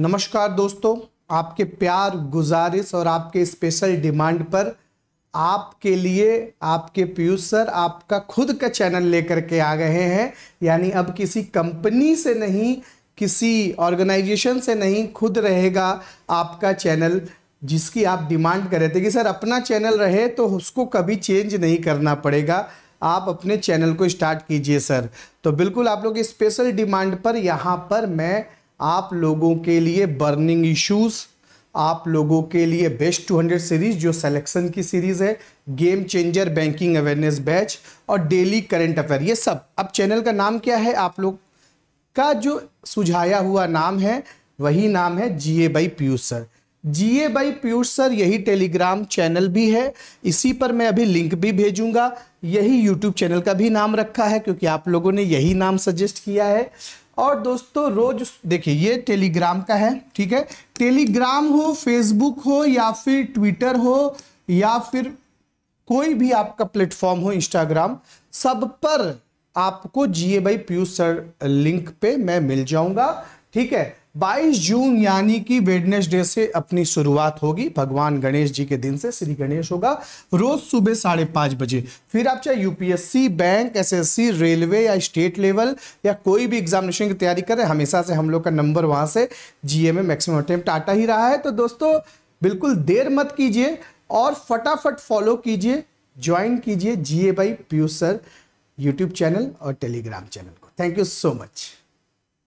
नमस्कार दोस्तों आपके प्यार गुजारिश और आपके स्पेशल डिमांड पर आपके लिए आपके पीयूष सर आपका खुद का चैनल लेकर के आ गए हैं यानी अब किसी कंपनी से नहीं किसी ऑर्गेनाइजेशन से नहीं खुद रहेगा आपका चैनल जिसकी आप डिमांड कर रहे थे कि सर अपना चैनल रहे तो उसको कभी चेंज नहीं करना पड़ेगा आप अपने चैनल को स्टार्ट कीजिए सर तो बिल्कुल आप लोग स्पेशल डिमांड पर यहाँ पर मैं आप लोगों के लिए बर्निंग इश्यूज़ आप लोगों के लिए बेस्ट 200 सीरीज जो सिलेक्शन की सीरीज है game changer banking awareness batch और डेली करंट अफेयर ये सब अब चैनल का नाम क्या है आप लोग का जो सुझाया हुआ नाम है वही नाम है GA by Piyush sir GA by Piyush sir यही टेलीग्राम चैनल भी है इसी पर मैं अभी लिंक भी भेजूंगा यही यूट्यूब चैनल का भी नाम रखा है क्योंकि आप लोगों ने यही नाम सजेस्ट किया है और दोस्तों रोज देखिए ये टेलीग्राम का है ठीक है टेलीग्राम हो फेसबुक हो या फिर ट्विटर हो या फिर कोई भी आपका प्लेटफॉर्म हो इंस्टाग्राम सब पर आपको GA by Piyush sir link पे मैं मिल जाऊंगा ठीक है 22 जून यानी कि वेडनेसडे से अपनी शुरुआत होगी भगवान गणेश जी के दिन से श्री गणेश होगा रोज सुबह साढ़े पाँच बजे फिर आप चाहे यूपीएससी बैंक एसएससी रेलवे या स्टेट लेवल या कोई भी एग्जामिनेशन की तैयारी करें हमेशा से हम लोग का नंबर वहां से जीए में मैक्सिमम अटेम्प्ट आटा ही रहा है तो दोस्तों बिल्कुल देर मत कीजिए और फटाफट फॉलो कीजिए ज्वाइन कीजिए GA by Piyush sir YouTube channel और टेलीग्राम चैनल को थैंक यू सो मच